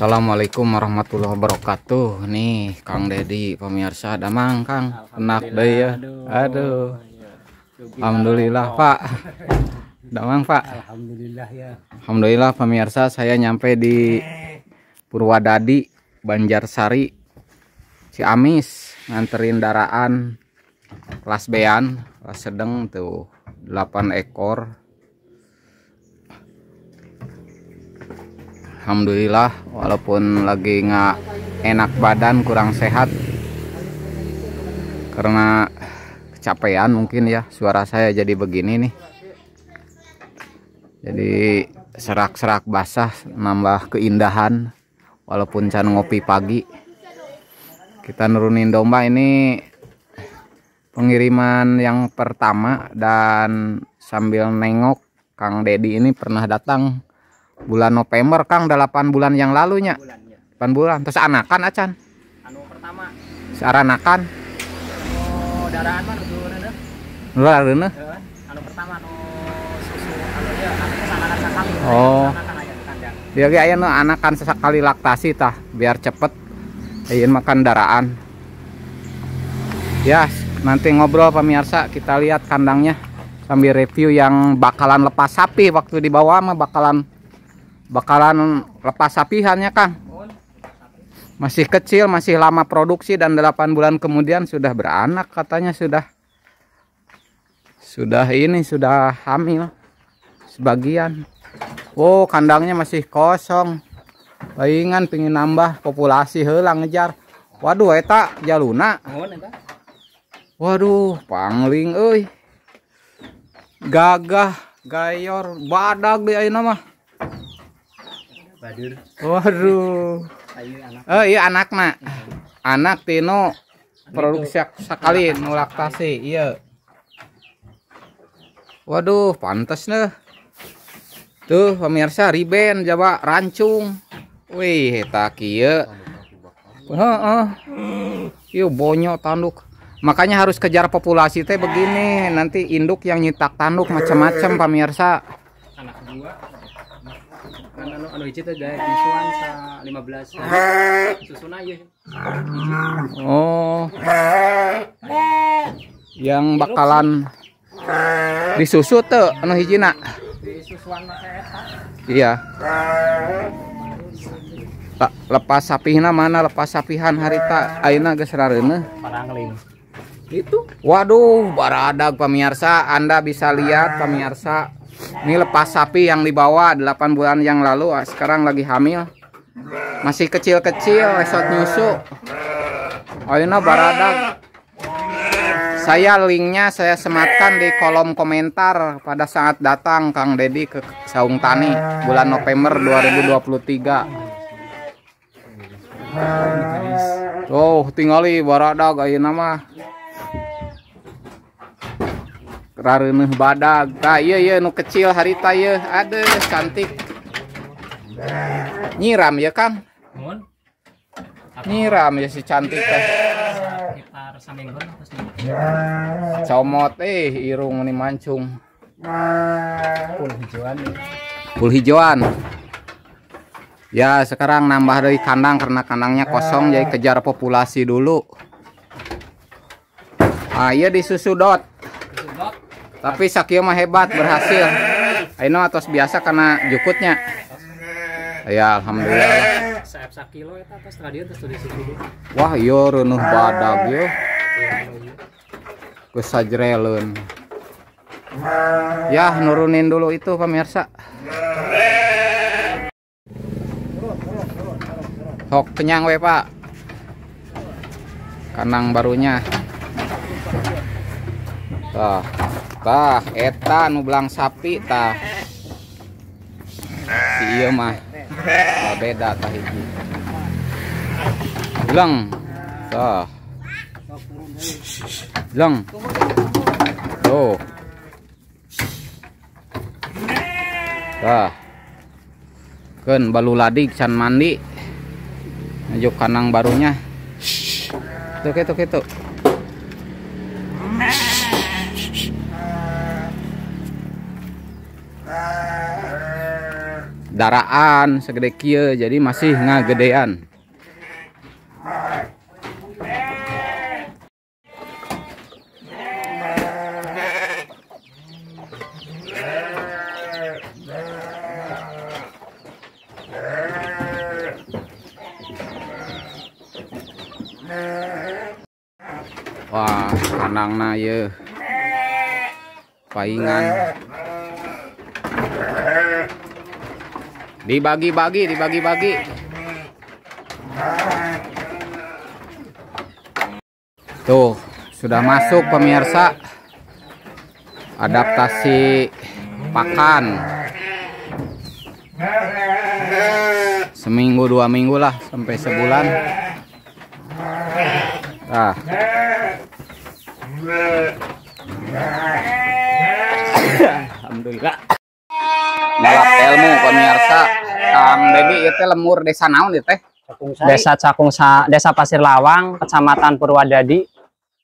Assalamualaikum warahmatullahi wabarakatuh. Nih Kang Dedi pemirsa ada mang Kang enak deh ya. Aduh. Iya. Alhamdulillah Pak. Damang Pak. Alhamdulillah ya. Alhamdulillah pemirsa saya nyampe di Purwadadi Banjarsari Ciamis nganterin daraan kelas bean kelas sedang tuh 8 ekor Alhamdulillah walaupun lagi nggak enak badan kurang sehat karena kecapean mungkin ya suara saya jadi begini nih jadi serak-serak basah nambah keindahan walaupun can ngopi pagi kita nurunin domba ini pengiriman yang pertama dan sambil nengok Kang Dedi ini pernah datang bulan November Kang 8 bulan yang lalunya 8 bulan, 8 ya. bulan. terus anakan acan anu pertama saranakan oh anu daraan mah anu nu lareuna anu pertama anu susu anu ya anu sanakan sakali oh dia ge aya nu anakan sekali laktasi tah biar cepet ingin makan daraan ya nanti ngobrol pemirsa kita lihat kandangnya sambil review yang bakalan lepas sapi waktu dibawa mah bakalan bakalan lepas sapihannya Kang masih kecil masih lama produksi dan 8 bulan kemudian sudah beranak katanya sudah sudah ini sudah hamil sebagian Oh kandangnya masih kosong baingan pingin nambah populasi helang ngejar Waduh eta jaluna Waduh pangling euy. gagah gayor badak ayeuna mah Waduh. Oh iya anak nak. Anak Tino produksi sekali mulaktasi iya. Waduh pantas nih. Tuh pemirsa riben jawa rancung. Wih tak iya. Heeh. Iya bonyok tanduk. Makanya harus kejar populasi teh begini. Nanti induk yang nyetak tanduk macam-macam pemirsa. Anak dua kan anu anu hiji teh gawe bisuan sa 15 susuna ieu oh yang bakalan disusu tuh anu hiji nak disusuan iya lepas sapihna mana lepas sapihan harita ayeuna geus rareuneuh parangling itu waduh baradag pemirsa Anda bisa lihat pemirsa ini lepas sapi yang dibawa 8 bulan yang lalu, ah, sekarang lagi hamil. Masih kecil-kecil, esot nyusu. Oh ini barada Saya linknya saya sematkan di kolom komentar pada saat datang Kang Deddy ke Saung Tani bulan November 2023. Tuh, tinggali gak ayo mah rareuh badag ta iya iya nu kecil harita iya aduh cantik nyiram ya Kang nyiram ya si cantik teh comot eh irung ini mancung pul hijauan ya. pul hijauan ya sekarang nambah dari kandang karena kandangnya kosong jadi kejar populasi dulu ah iya disusudot tapi Sakio mah hebat berhasil Aino atas biasa karena jukutnya ya Alhamdulillah Wah yo iya, renuh badag yo kesajrelun ya nurunin dulu itu pemirsa Hok kenyang we pak kanang barunya tah tah eta nu belang sapi tah si iya mah oh, beda tah hiji belang tah belang tuh tah ken balu ladik can mandi Juk kanang barunya tuh ketuk ketuk daraan segede kia jadi masih ngagedean Wah, kandang na ye. Paingan. Dibagi-bagi, dibagi-bagi. Tuh, sudah masuk pemirsa. Adaptasi pakan. Seminggu dua minggu lah sampai sebulan. Ah. Alhamdulillah. Malah ilmu pemirsa. Kang Dedi itu lemur desa naon ieu teh? Desa Cakungsa, Desa Pasir Lawang, Kecamatan Purwadadi,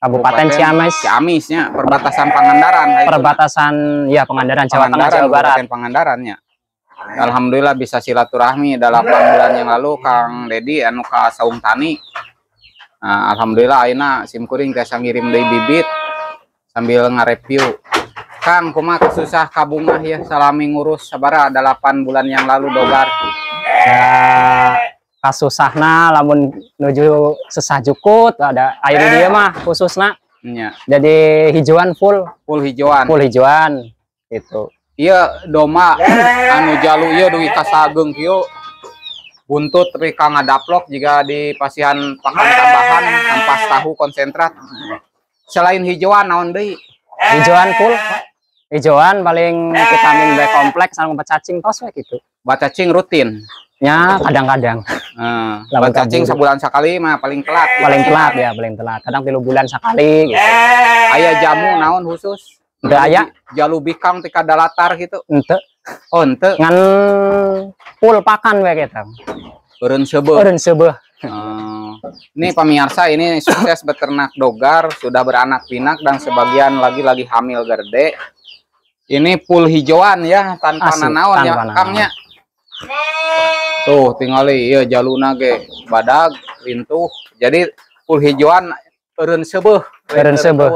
Kabupaten Ciamis. Ciamisnya perbatasan Pangandaran. Gitu. Perbatasan ya Pangandaran Jawa Tengah Jawa Barat. Pangandarannya. Alhamdulillah bisa silaturahmi dalam bulan yang lalu Kang Dedi anu ka Saung Tani. Nah, alhamdulillah ayeuna simkuring teh ngirim deui bibit sambil ngareview Kang kuma susah kabungah ya salami ngurus sabara 8 bulan yang lalu dogar ya kasusahna lamun nuju sesah jukut ada air eh. dia mah khususna ya. jadi hijauan full full hijauan full hijauan itu iya doma anu jalu iya duwi kasageng kieu buntut rika ngadaplok jika di pasihan pakan tambahan eh. ampas tahu konsentrat selain hijauan naon deui hijauan full hijauan eh, paling eh. vitamin B kompleks sama buat cacing tos gitu Buat cacing rutin ya kadang-kadang nah, obat cacing sebulan sekali mah paling telat eh. paling telat ya paling telat kadang tiga bulan sekali gitu. ayah jamu naon khusus Udah ayah jalu bikang tika dalatar gitu ente oh ente ngan pul pakan kayak gitu urun sebeh urun sebeh Hmm. Ini pemirsa ini sukses beternak dogar, sudah beranak pinak dan sebagian lagi-lagi hamil gerde ini full hijauan ya tanpa Asli, nanaon ya, tanpa ya kangnya tuh tinggal iya jaluna ge badag pintu. jadi full hijauan eren sebeh eren sebeh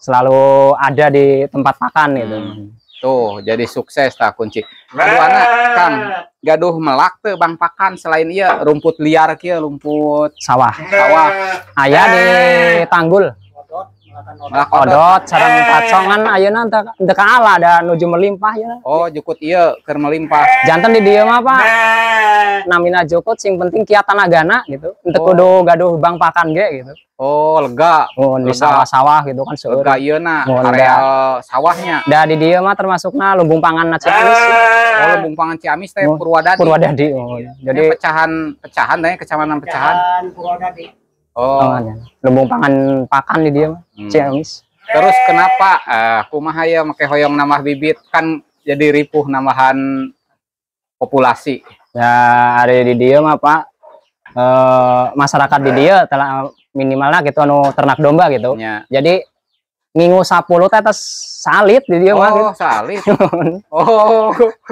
selalu ada di tempat makan itu. hmm. tuh jadi sukses tak kunci Karena kang gaduh melak tuh bang pakan selain iya rumput liar kia rumput sawah sawah ayah di tanggul Nah, kodot sarang ayo nanti dekat kalah ada nuju melimpah ya. Oh, jukut iya ker melimpah. Eh. Jantan di dia mah, Pak. Eh. Namina jukut sing penting kiatan tanagana gitu. Untuk oh. kudu gaduh bang pakan gak gitu. Oh, lega. Oh, di sawah-sawah gitu kan seueur. Lega iya na oh, sawahnya. Da di dia mah termasuk nah lumbung pangan Ciamis. Eh. Oh, lumbung pangan Ciamis teh oh, Purwadadi. Purwadadi. Oh, iya. Iya. Jadi pecahan-pecahan teh kecamatan pecahan. Pecahan Purwadadi. Oh. Lumbung pangan ya. pakan di dia mah. Hmm. Ciamis. Terus kenapa uh, eh, kumaha ya make hoyong nama bibit kan jadi ripuh namahan populasi. Ya ada di dia mah Pak uh, masyarakat di eh. dia telah minimalnya gitu anu ternak domba gitu. Ya. Jadi minggu 10 teh tes salit di dia oh, mah. Gitu. Salit. oh, 10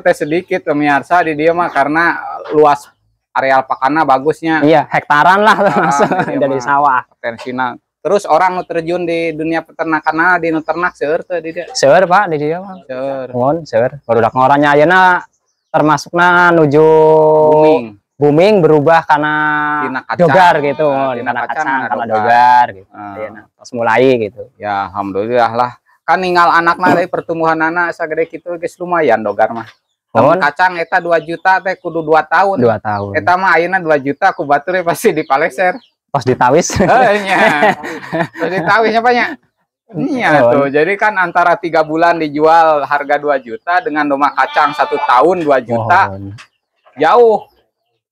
teh sedikit pemirsa di dia mah karena luas areal pakana bagusnya iya hektaran lah termasuk iya, dari sawah potensinya terus orang terjun di dunia peternakan nah, di nu ternak seur tuh di dia seur pak di dia pak seur mohon seur baru dak orangnya aja na termasuknya nuju booming booming berubah karena dogar gitu nah, kacang, kacang karena dogar gitu ah. iya, nah. Ayana, mulai gitu ya alhamdulillah lah kan ninggal anak dari pertumbuhan anak segede gitu guys lumayan dogar mah namun oh. kacang eta 2 juta teh kudu 2 tahun. 2 tahun. Eta mah ayeuna 2 juta ku batur ya pasti dipaleser. Pas ditawis. Heeh Pas ditawis apa nya? Iya tuh. Jadi kan antara 3 bulan dijual harga 2 juta dengan doma kacang 1 tahun 2 juta. Wow. Jauh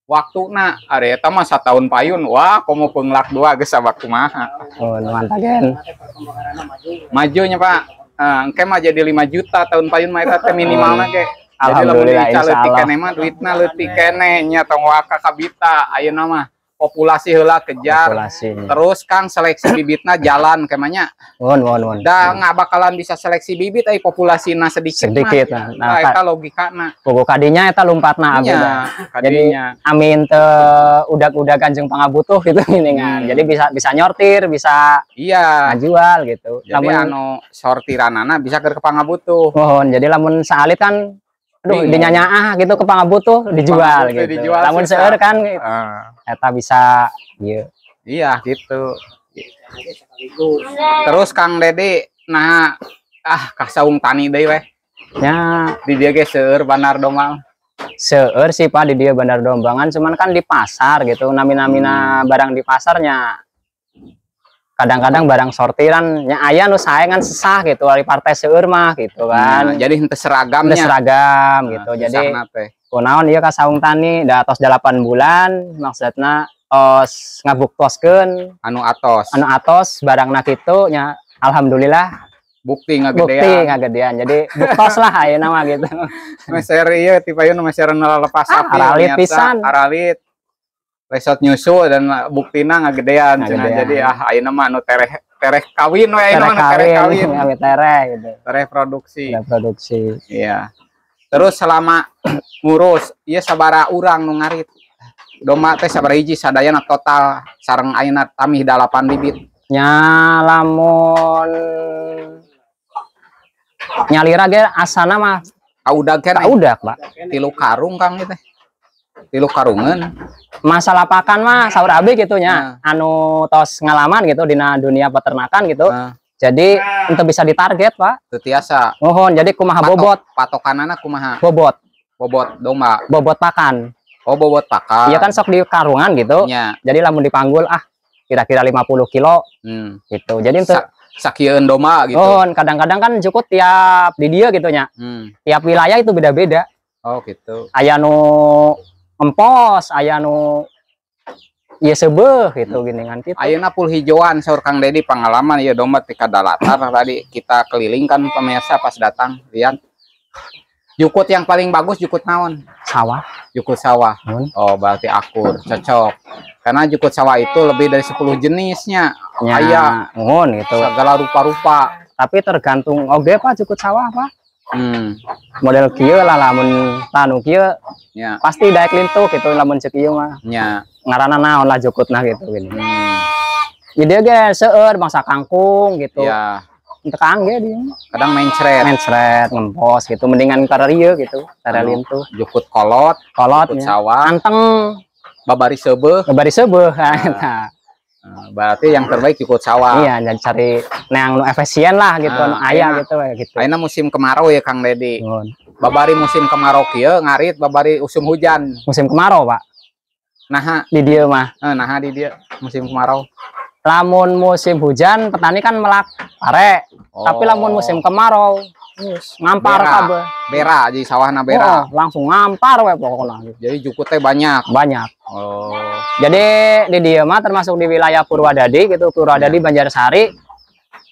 waktu na area mah tahun payun wah komo penglak dua geus sabak kumaha oh mantap tagen majunya pak eh, engke mah jadi 5 juta tahun payun mah eta teh minimalna ge jadi lamun ica leutik kene mah duitna leutik kene nya tong waka kabita ayeuna mah populasi heula kejar. Populasi. Terus Kang seleksi bibitna jalan kemanya. Mohon mohon mohon. Da nggak bakalan bisa seleksi bibit populasi populasina sedikit. Sedikit nah. Nah, eta logikana. Bogo kadinya eta lompatna abdi. Iya, jadi amin te udak udah kanjeng pangabutuh gitu nginengan. Hmm. Jadi bisa bisa nyortir, bisa iya jual gitu. Jadi lamun anu sortiranana bisa ke pangabutuh. Mohon. Jadi lamun saalit kan Aduh, di nyanya ah gitu ke pangabut tuh dijual gitu. Dijual Namun seueur kan uh. bisa iya. Iya gitu. Terus Kang Dedi nah ah kasaung tani deui weh. Ya, di dia ge seueur Bandar domang. Seueur sih Pak di dia Bandar Dombangan, cuman kan di pasar gitu, nami-namina hmm. barang di pasarnya kadang-kadang barang sortiran ya, ayah nu saya kan sesah gitu dari partai seurma mah gitu nah, kan nah, jadi henteu seragamnya seragam nah, gitu ya, jadi kunaon iya ka saung tani da atos delapan bulan maksudna os ngabukoskeun anu atos anu atos barangna kitu nya alhamdulillah bukti ngagedean bukti ngagedean jadi buktos lah ayeuna mah gitu meser ieu tipe ieu nu meser lepas api ah, aralit pisan aralit resort nyusu dan buktina ngagedean gedean jadi ah ayo nama nu tereh tereh kawin wae ayeuna anu tereh kawin awe tereh gitu tereh produksi tereh produksi iya terus selama ngurus ieu sabara urang nu ngarit domba teh sabara hiji sadayana total sareng ayeuna tamih 8 bibit nya lamun nyalira ge asana mah kaudag ke kaudag pak tilu karung kang teh tilu karungan masalah pakan mah sahur abi gitunya nah. anu tos ngalaman gitu di dunia peternakan gitu nah. jadi untuk bisa ditarget pak tiasa mohon jadi kumaha Patok, bobot patokan anak kumaha bobot bobot domba bobot pakan oh bobot pakan iya kan sok di karungan gitu ya. jadi lamun dipanggul ah kira-kira 50 kilo hmm. gitu jadi untuk sakieun doma gitu. kadang-kadang kan cukup tiap di dia gitunya. Hmm. Tiap wilayah itu beda-beda. Oh, gitu. ayano empos aya nu ya sebeh gitu hmm. geningan kita ayeuna pul hijauan saur Kang deddy pengalaman ya domba tika dalatar tadi kita kelilingkan pemirsa pas datang lihat jukut yang paling bagus jukut naon sawah jukut sawah hmm. oh berarti akur cocok karena jukut sawah itu lebih dari 10 jenisnya ya, ayah ngon gitu segala rupa-rupa tapi tergantung oke pak jukut sawah pak Hmm. Model kia lah lamun tanu kia ya. pasti daek lintu gitu lamun cek ieu iya mah. Ya. Ngarana naon lah jukutna gitu gini. Hmm. Jadi ge seueur bangsa kangkung gitu. Ya. Untuk kangge dia. Kadang mencret. Mencret, ngempos gitu mendingan karena gitu, karena lintu. Jukut kolot, kolot jukut ya. sawah. Anteng babari seubeuh. Babari seubeuh. Nah. Nah, berarti yang terbaik ikut sawah iya dan cari yang efisien lah gitu nah, ayah gitu gitu aina musim kemarau ya Kang deddy oh. babari musim kemarau kia ngarit babari musim hujan musim kemarau pak nah di dia mah nah di dia musim kemarau lamun musim hujan petani kan melak pare oh. tapi lamun musim kemarau Yes, ngampar bera, Bera jadi sawahna bera. Oh, langsung ngampar we pokoknya. Jadi jukutnya banyak. Banyak. Oh. Jadi di dia termasuk di wilayah Purwadadi gitu, Purwadadi ya. Banjarsari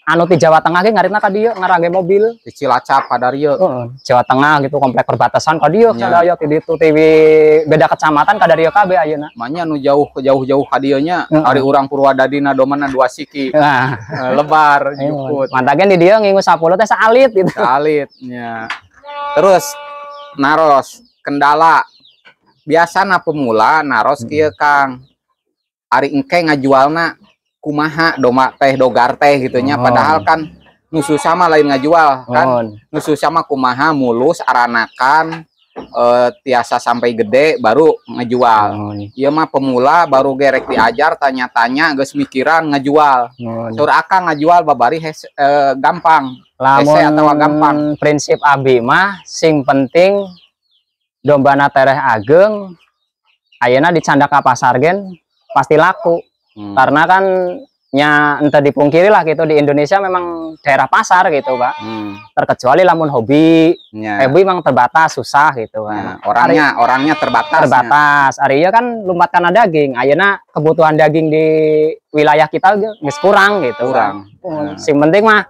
anu di Jawa Tengah ge ngaritna ka dieu ngarage mobil di Cilacap pada Rio uh, Jawa Tengah gitu komplek perbatasan ka dieu yeah. sadaya di TV beda kecamatan ka Rio KB ayeuna manya nu jauh ke jauh-jauh ka dieu nya uh, ari urang Purwadadina domana dua siki Uh, lebar jukut mantagen di dieu ngingu 10 teh saalit gitu saalit nya terus naros kendala biasa na pemula naros hmm. kieu Kang ari engke ngajualna kumaha doma teh dogar teh gitunya oh. padahal kan nusu sama lain ngajual kan oh. nusu sama kumaha mulus aranakan e, tiasa sampai gede baru ngejual oh. iya mah pemula baru gerek diajar tanya-tanya geus mikiran ngejual oh. tur akan ngejual babari hes, e, gampang lamun atau gampang prinsip abi mah sing penting domba tereh ageng ayana di ka pasar gen pasti laku Hmm. Karena kan ya entah dipungkiri lah gitu di Indonesia memang daerah pasar gitu pak hmm. terkecuali lamun hobi ya. hobi memang terbatas susah gitu ya. orangnya Ari, orangnya terbatas ya. terbatas Arya kan lumat karena daging ayana kebutuhan daging di wilayah kita nggak kurang gitu kurang kan. sing penting mah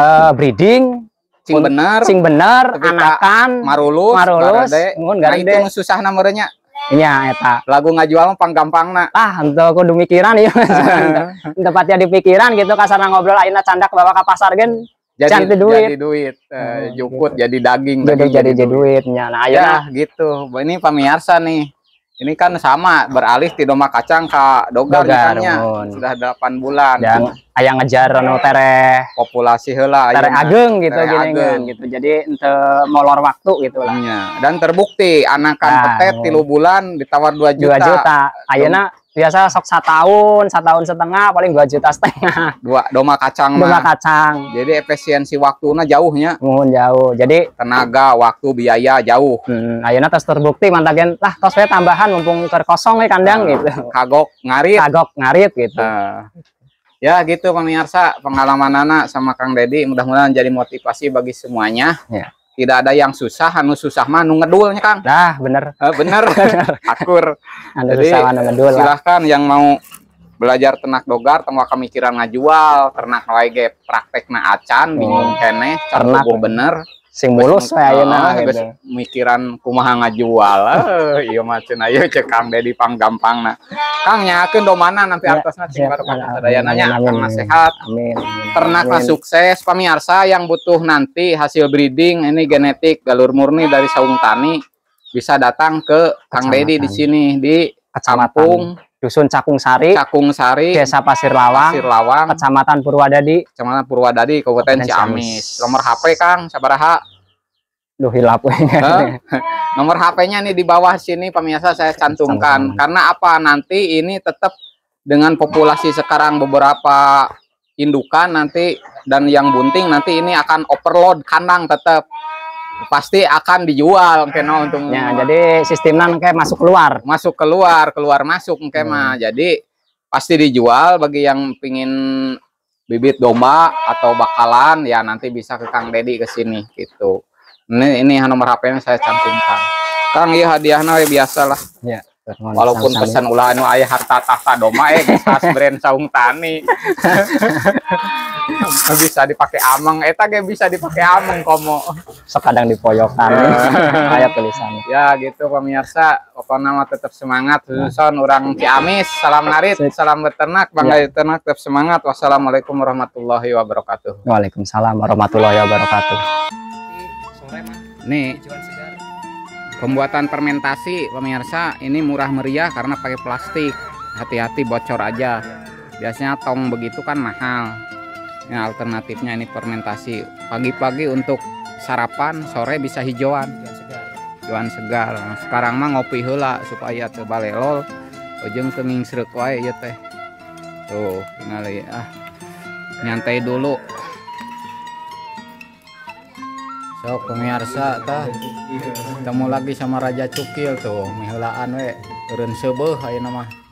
uh, breeding sing bener sing bener anakan marulus marulus ngun nah, itu susah namanya Iya eta lagu ngajual pang gampang na ah untuk aku demi pikiran ya tempatnya di pikiran gitu kasar ngobrol aina candak bawa ke pasar gen jadi Cantik duit jadi duit uh, jukut gitu. jadi daging jadi daging, jadi, jadi duit. duitnya nah ya, nah. gitu ini pemirsa nih ini kan sama beralih di doma kacang ke dogar, misalnya sudah delapan bulan dan ayang ngejar anu tere populasi heula tere ageng gitu tere gini kan, gitu jadi ente molor waktu gitu lah iya. dan terbukti anakan nah, petet iya. tilu bulan ditawar 2 juta 2 juta ayeuna biasa sok satu tahun satu tahun setengah, paling dua juta setengah. Dua doma kacang Doma mah. kacang. Jadi efisiensi waktunya jauhnya. Mohon jauh. Jadi tenaga, waktu, biaya jauh. Hmm, terbukti mantagen lah kosnya saya tambahan mumpung terkosong nih kandang ah, gitu. Kagok ngarit. Kagok ngarit gitu. Uh. Ya gitu pemirsa, pengalaman anak sama Kang Deddy mudah-mudahan jadi motivasi bagi semuanya. Ya tidak ada yang susah anu susah mah anu ngedulnya Kang nah bener eh, bener akur anu Jadi, susah anu ngedul silahkan yang mau belajar ternak dogar tengok kemikiran ngajual ternak lagi praktek na acan bingung oh. kene ternak bener sing mulus ayo ayeuna ah, gitu. mikiran kumaha ngajual eh, ieu iya mah cenah ieu iya cek Kang Dedi panggampangna Kang nyakeun do mana nanti ya, atasna cing Ada yang nya akan nasihat. amin ternakna sukses pamirsa yang butuh nanti hasil breeding ini genetik galur murni dari saung tani bisa datang ke Kang Dedi di sini di Kampung Dusun Cakung Sari, Cakung Sari, Desa Pasir Lawang, Pasir Lawang Kecamatan Purwadadi, Kecamatan Purwadadi, Kabupaten Ciamis. Nomor HP Kang, sabaraha? Duh, hilap. huh? nomor HP-nya nih di bawah sini pemirsa saya cantumkan. Karena apa? Nanti ini tetap dengan populasi sekarang beberapa indukan nanti dan yang bunting nanti ini akan overload kandang tetap pasti akan dijual oke no untungnya ya jadi sistemnya kayak masuk keluar masuk keluar keluar masuk mungkin hmm. mah jadi pasti dijual bagi yang pingin bibit domba atau bakalan ya nanti bisa ke Kang Deddy ke sini gitu ini ini nomor HP-nya saya cantumkan Kang iya hadiahnya ya, biasa biasalah ya walaupun pesan ulah anu ayah harta tahta doma eh khas brand saung tani bisa dipakai Amang, eta ge bisa dipakai amang komo sekadang di pojokan iya. aya tulisan ya gitu pemirsa pokoknya mah tetap semangat ya. susun orang Ciamis salam narit, salam beternak ya. bangga ya. ternak tetap semangat wassalamualaikum warahmatullahi wabarakatuh waalaikumsalam warahmatullahi wabarakatuh nih Pembuatan fermentasi pemirsa ini murah meriah karena pakai plastik. Hati-hati bocor aja. Biasanya tong begitu kan mahal. ini ya, alternatifnya ini fermentasi. Pagi-pagi untuk sarapan, sore bisa hijauan. Hijauan segar. Nah, sekarang mah ngopi hula supaya coba lelol. Ujung kening serek wae ya teh. Tuh, ngali iya. ah. Nyantai dulu to kom miarsa ta kamu lagi sama ja cukil to mihalaaansebo hai na mah.